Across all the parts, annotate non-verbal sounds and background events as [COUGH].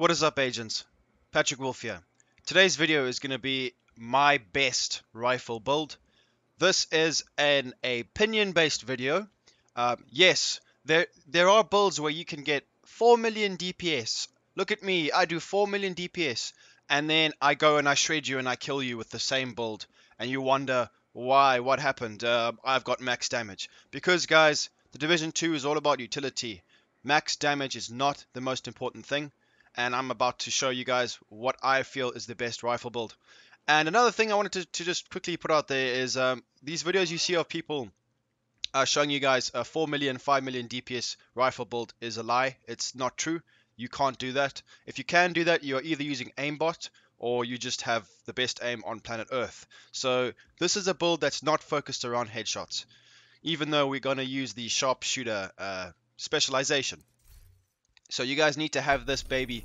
What is up agents? Patrick Wolf here. Today's video is going to be my best rifle build. This is an opinion based video. Um, yes, there, there are builds where you can get 4 million DPS. Look at me, I do 4 million DPS and then I go and I shred you and I kill you with the same build and you wonder why, what happened, uh, I've got max damage. Because guys, the Division 2 is all about utility. Max damage is not the most important thing and I'm about to show you guys what I feel is the best rifle build. And another thing I wanted to, to just quickly put out there is um, these videos you see of people uh, showing you guys a 4 million, 5 million DPS rifle build is a lie. It's not true. You can't do that. If you can do that, you're either using aimbot or you just have the best aim on planet Earth. So this is a build that's not focused around headshots, even though we're going to use the sharpshooter uh, specialization. So you guys need to have this baby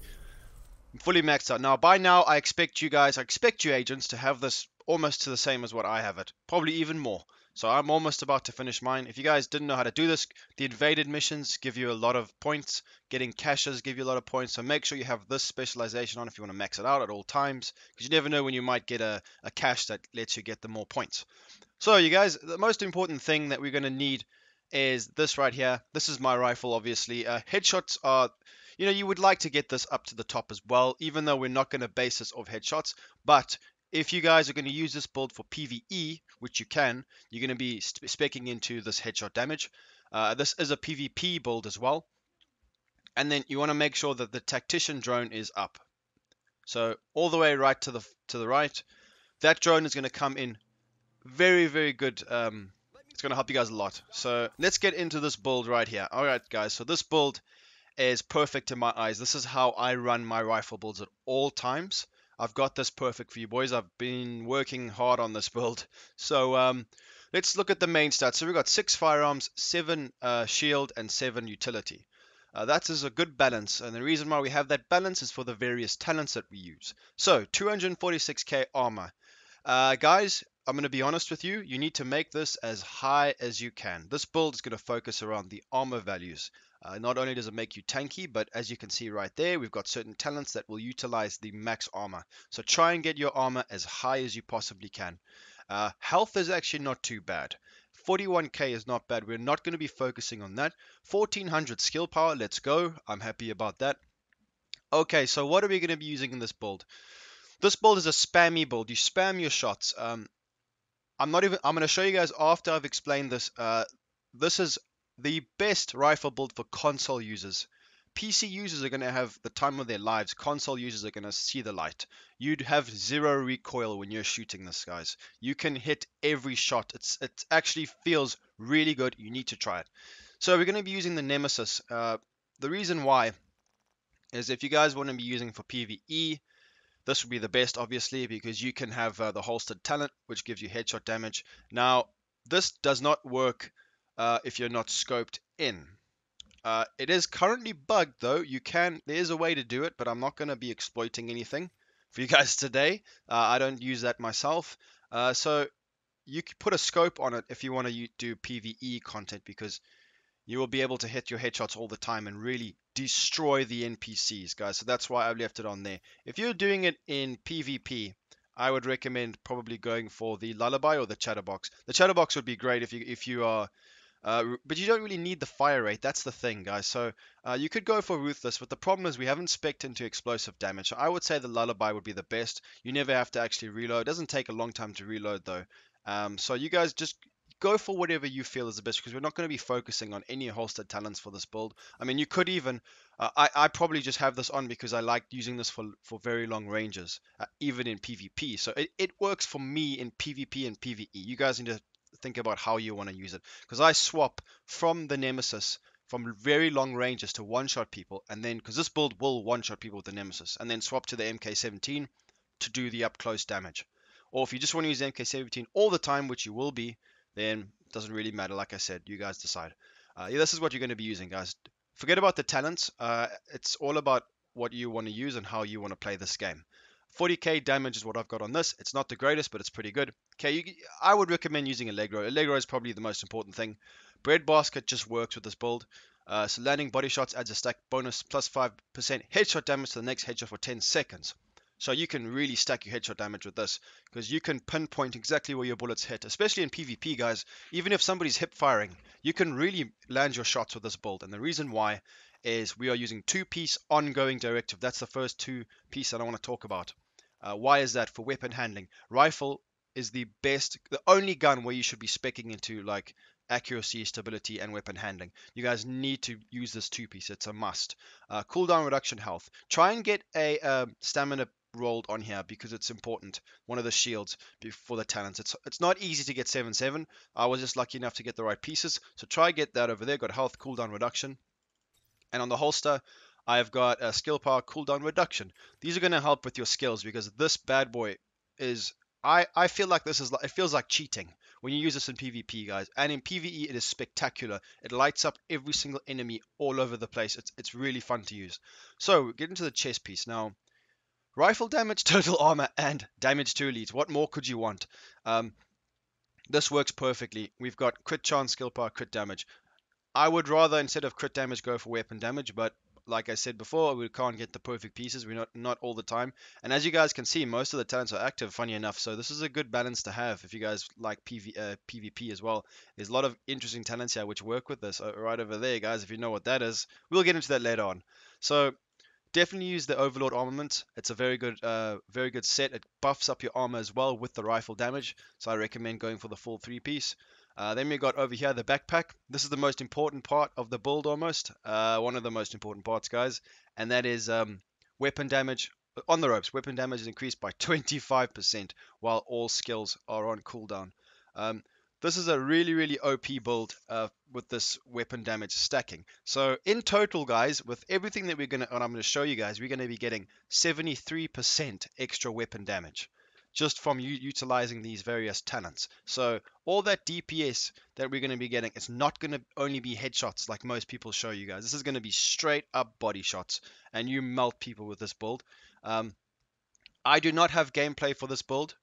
fully maxed out. Now, by now, I expect you guys, I expect you agents to have this almost to the same as what I have it. Probably even more. So I'm almost about to finish mine. If you guys didn't know how to do this, the invaded missions give you a lot of points. Getting caches give you a lot of points. So make sure you have this specialization on if you want to max it out at all times. Because you never know when you might get a, a cache that lets you get the more points. So you guys, the most important thing that we're going to need is this right here. This is my rifle, obviously. Uh, headshots are, you know, you would like to get this up to the top as well, even though we're not going to base this off headshots. But if you guys are going to use this build for PvE, which you can, you're going to be specking into this headshot damage. Uh, this is a PvP build as well. And then you want to make sure that the tactician drone is up. So all the way right to the to the right, that drone is going to come in very very good um, it's going to help you guys a lot. So let's get into this build right here. All right, guys. So this build is perfect in my eyes. This is how I run my rifle builds at all times. I've got this perfect for you boys. I've been working hard on this build. [LAUGHS] So um, let's look at the main stats. So we've got six firearms, seven uh, shield, and seven utility. Uh, that is a good balance, and the reason why we have that balance is for the various talents that we use. So, 246k armor. Uh, guys, I'm going to be honest with you, you need to make this as high as you can. This build is going to focus around the armor values. Uh, not only does it make you tanky, but as you can see right there, we've got certain talents that will utilize the max armor. So try and get your armor as high as you possibly can. Uh, health is actually not too bad. 41k is not bad. We're not going to be focusing on that. 1400 skill power, let's go. I'm happy about that. Okay, so what are we going to be using in this build? This build is a spammy build. You spam your shots. Um, I'm not even. I'm going to show you guys after I've explained this. Uh, this is the best rifle build for console users. PC users are going to have the time of their lives. Console users are going to see the light. You'd have zero recoil when you're shooting this, guys. You can hit every shot. It's it actually feels really good. You need to try it. So we're going to be using the Nemesis. Uh, the reason why is if you guys want to be using for PVE, this would be the best, obviously, because you can have uh, the holstered talent, which gives you headshot damage. Now, this does not work uh, if you're not scoped in. Uh, it is currently bugged, though. You can, there is a way to do it, but I'm not going to be exploiting anything for you guys [LAUGHS] today. Uh, I don't use that myself. Uh, so you could put a scope on it if you want to do PVE content because you will be able to hit your headshots all the time and really destroy the NPCs, guys. So that's why I've left it on there. If you're doing it in PvP, I would recommend probably going for the lullaby or the chatterbox. The chatterbox would be great if you if you are, uh, but you don't really need the fire rate. That's the thing, guys. So uh, you could go for ruthless, but the problem is we haven't specced into explosive damage. So I would say the lullaby would be the best. You never have to actually reload. It doesn't take a long time to reload though. Um, so you guys just go for whatever you feel is the best because we're not going to be focusing on any holstered talents for this build. I mean, you could even, uh, I, I probably just have this on because I like using this for, for very long ranges, uh, even in PvP. So it, it works for me in PvP and PvE. You guys need to think about how you want to use it because I swap from the Nemesis from very long ranges to one shot people and then because this build will one shot people with the Nemesis and then swap to the MK17 to do the up close damage. Or if you just want to use MK17 all the time, which you will be, then doesn't really matter. Like I said, you guys decide. Uh, yeah, this is what you're going to be using, guys. Forget about the talents. Uh, it's all about what you want to use and how you want to play this game. 40k damage is what I've got on this. It's not the greatest, but it's pretty good. Okay, you, I would recommend using Allegro. Allegro is probably the most important thing. Breadbasket just works with this build. Uh, so landing body shots adds a stack bonus plus 5% headshot damage to the next headshot for 10 seconds. So you can really stack your headshot damage with this because you can pinpoint exactly where your bullets hit, especially in PvP, guys. Even if somebody's hip firing, you can really land your shots with this build. And the reason why is we are using two-piece ongoing directive. That's the first two piece that I want to talk about. Uh, why is that? For weapon handling, rifle is the best, the only gun where you should be specking into like accuracy, stability, and weapon handling. You guys need to use this two piece, it's a must. Uh, cooldown reduction health. Try and get a uh, stamina rolled on here because it's important. One of the shields before the talents. It's it's not easy to get 7-7. I was just lucky enough to get the right pieces. So try get that over there. Got health, cooldown reduction. And on the holster, I've got a skill power cooldown reduction. These are going to help with your skills because this bad boy is... I, I feel like this is... Like, it feels like cheating when you use this in PvP, guys. And in PvE, it is spectacular. It lights up every single enemy all over the place. It's, it's really fun to use. So, get into the chest piece. Now, Rifle damage, [LAUGHS] total armor, and damage to elites. What more could you want? Um, this works perfectly. We've got crit chance, skill power, crit damage. I would rather, instead of crit damage, go for weapon damage, but like I said before, we can't get the perfect pieces. We're not, not all the time. And as you guys can see, most of the talents are active, funny enough. So this is a good balance to have if you guys like PV, uh, PvP as well. There's a lot of interesting talents here which work with this. Uh, right over there, guys, if you know what that is. We'll get into that later on. So definitely use the Overlord armament. It's a very good, uh, very good set. It buffs up your armor as well with the rifle damage, so I recommend going for the full three-piece. Uh, then we got over here the backpack. This is the most important part of the build, almost uh, one of the most important parts, guys, and that is um, weapon damage uh, on the ropes. Weapon damage is increased by 25% while all skills are on cooldown. Um, this is a really, really OP build uh, with this weapon damage stacking. So in total, guys, with everything that we're going to, and I'm going to show you guys, we're going to be getting 73% extra weapon damage just from utilizing these various talents. So all that DPS that we're going to be getting, it's not going to only be headshots like most people show you guys. This is going to be straight up body shots, and you melt people with this build. Um, I do not have gameplay for this build.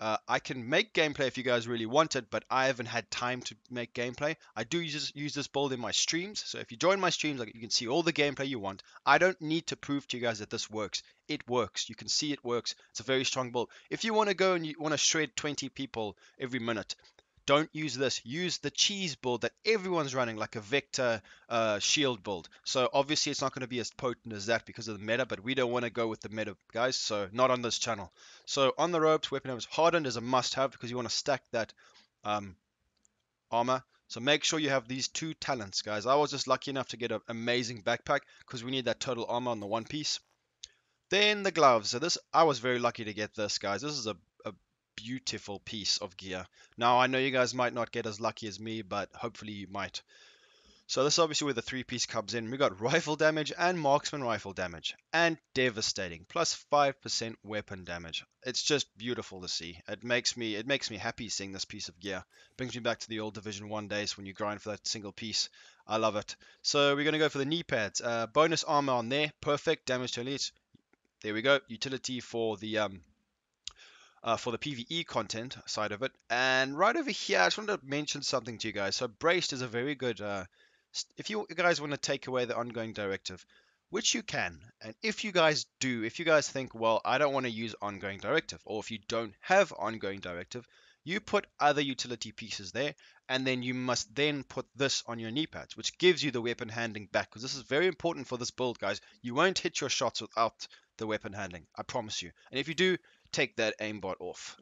Uh, I can make gameplay if you guys really want it, but I haven't had time to make gameplay. I do use, use this build in my streams, so if you join my streams, like you can see all the gameplay you want. I don't need to prove to you guys that this works. It works. You can see it works. It's a very strong build. If you want to go and you want to shred 20 people every minute, don't use this. Use the cheese build that everyone's running, like a Vector uh, Shield build. So obviously it's not going to be as potent as that because of the meta, but we don't want to go with the meta, guys. So not on this channel. So on the ropes, weapon is hardened is a must-have because you want to stack that um, armor. So make sure you have these two talents, guys. I was just lucky enough to get an amazing backpack because we need that total armor on the one piece. Then the gloves. So this, I was very lucky to get this, guys. This is a beautiful piece of gear. Now, I know you guys might not get as lucky as me, but hopefully you might. So this is obviously where the three-piece comes in. We got rifle damage and marksman rifle damage. And devastating. Plus 5% weapon damage. It's just beautiful to see. It makes me it makes me happy seeing this piece of gear. Brings me back to the old Division 1 days when you grind for that single piece. I love it. So we're going to go for the knee pads. Uh, bonus armor on there. Perfect. Damage to elites. There we go. Utility for the um, uh, for the PvE content side of it. And right over here, I just wanted to mention something to you guys. So Braced is a very good, uh, if you guys want to take away the ongoing directive, which you can. And if you guys do, if you guys think, well, I don't want to use ongoing directive, or if you don't have ongoing directive, you put other utility pieces there, and then you must then put this on your knee pads, which gives you the weapon handling back, because this is very important for this build, guys. You won't hit your shots without the weapon handling, I promise you. And if you do, take that aimbot off.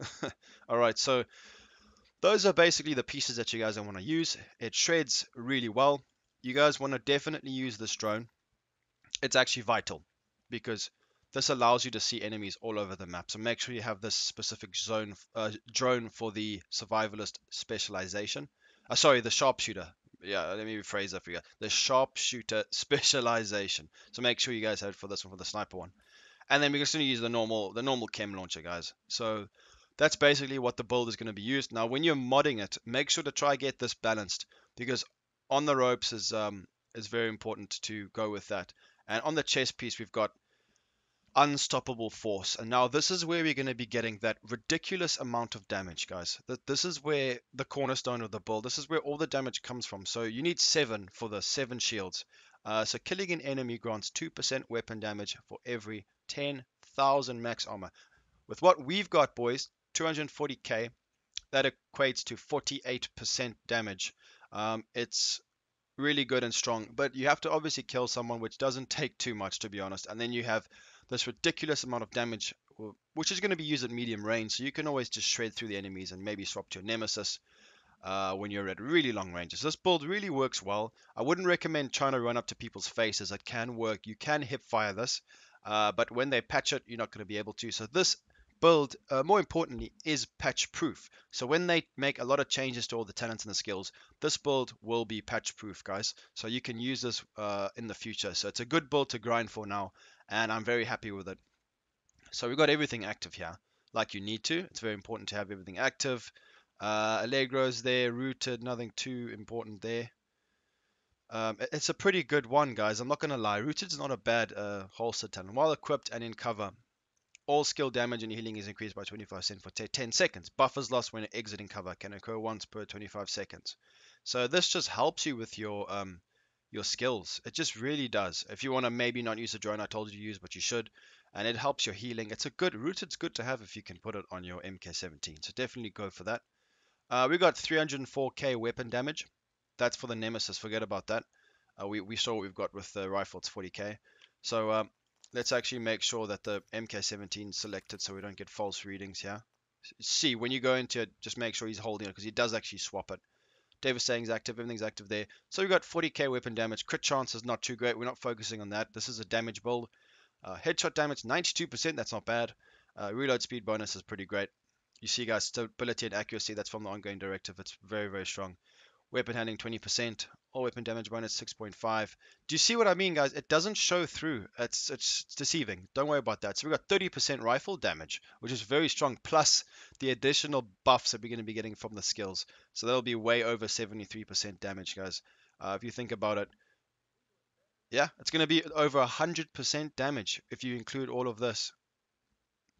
[LAUGHS] All right, so those are basically the pieces that you guys want to use. It shreds really well. You guys want to definitely use this drone. It's actually vital because this allows you to see enemies all over the map. So make sure you have this specific zone uh, drone for the survivalist specialization. Uh, sorry, the sharpshooter. Yeah, let me rephrase that for you. The sharpshooter [LAUGHS] specialization. So make sure you guys have it for this one, for the sniper one and then we're just going to use the normal the normal chem launcher, guys. So that's basically what the build is going to be used. Now, when you're modding it, make sure to try get this balanced because on the ropes is um, is very important to go with that. And on the chest piece, we've got unstoppable force. And now this is where we're going to be getting that ridiculous amount of damage, guys. This is where the cornerstone of the build, this is where all the damage comes from. So you need seven for the seven shields. Uh, so killing an enemy grants 2% weapon damage for every 10,000 max armor. With what we've got, boys, 240k, that equates to 48% damage. Um, it's really good and strong, but you have to obviously kill someone, which doesn't [LAUGHS] take too much, to be honest. And then you have this ridiculous amount of damage, which is going to be used at medium range, so you can always just shred through the enemies and maybe swap to a nemesis. Uh, when you're at really long ranges. This build really works well. I wouldn't recommend trying to run up to people's faces. It can work. You can hip fire this. Uh, but when they patch it, you're not going to be able to. So this build, uh, more importantly, is patch proof. So when they make a lot of changes to all the talents and the skills, this build will be patch proof, guys. So you can use this uh, in the future. So it's a good build to grind for now, and I'm very happy with it. So we've got everything active here, like you need to. It's very important to have everything active. Uh, Allegro's there, rooted, nothing too important there. Um, it's a pretty good one, guys. I'm not going to lie. Rooted is not a bad uh, holster talent. While equipped and in cover, all skill damage and healing is increased by 25% for 10 seconds. Buffers lost when exiting cover can occur once per 25 seconds. So this just helps you with your um, your skills. It just really does. If you want to maybe not use the drone I told you to use, but you should, and it helps your healing. It's a good It's good to have if you can put it on your MK17. So definitely go for that. Uh, we got 304k weapon damage that's for the Nemesis. Forget about that. Uh, we, we saw what we've got with the rifle. It's 40k. So um, let's actually make sure that the MK17 selected so we don't get false readings here. See, when you go into it, just make sure he's holding it because he does actually swap it. Devastating's active, everything's active there. So we've got 40k weapon damage. Crit chance is not too great. We're not focusing on that. This is a damage build. Uh, headshot damage, 92%. That's not bad. Uh, reload speed bonus is pretty great. You see, guys, stability and accuracy. That's from the ongoing directive. It's very, very strong weapon handling 20%, all weapon damage bonus 6.5. Do you see what I mean, guys? It doesn't show through. It's, it's deceiving. Don't worry about that. So we got 30% rifle damage, which is very strong, plus the additional buffs that we're going to be getting from the skills. So that'll be way over 73% damage, guys. Uh, if you think about it, yeah, it's going to be over 100% damage if you include all of this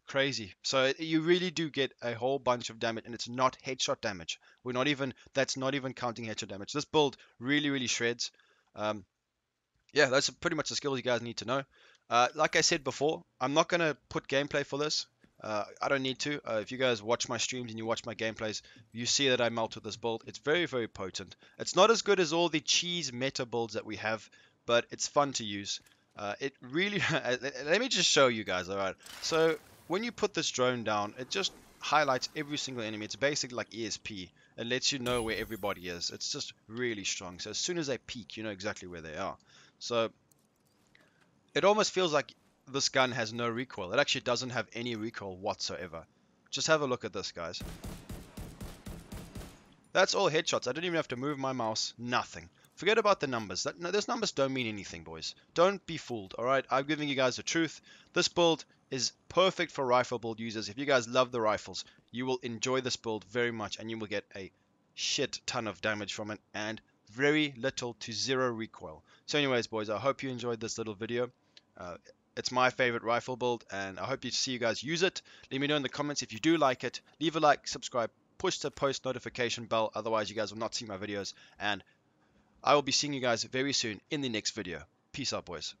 crazy. So you really do get a whole bunch of damage, and it's not headshot damage. We're not even that's not even counting headshot damage. This build really really shreds. Um, yeah, that's pretty much the skills you guys need to know. Uh, like I said before, I'm not gonna put gameplay for this. Uh, I don't need to. Uh, if you guys watch my streams and you watch my gameplays, you see that I melt with this build. It's very, very potent. It's not as good as all the cheese meta builds that we have, but it's fun to use. Uh, it really... [LAUGHS] let me just show you guys, alright? So, when you put this drone down, it just highlights every single enemy. It's basically like ESP. It lets you know where everybody is. It's just really strong. So as soon as they peek, you know exactly where they are. So it almost feels like this gun has no recoil. It actually doesn't have any recoil whatsoever. Just have a look at this, guys. That's all headshots. I didn't even have to move my mouse. Nothing. Forget about the numbers. That, no, those numbers don't mean anything, boys. Don't be fooled, all right? I'm giving you guys the truth. This build is perfect for rifle build users. If you guys love the rifles, you will enjoy this build very much, and you will get a shit ton of damage from it and very little to zero recoil. So anyways, boys, I hope you enjoyed this little video. Uh, it's my favorite rifle build, and I hope you see you guys use it. Let me know in the comments if you do like it. Leave a like, subscribe, push the post notification bell. Otherwise, you guys will not see my videos. And I will be seeing you guys very soon in the next video. Peace out, boys.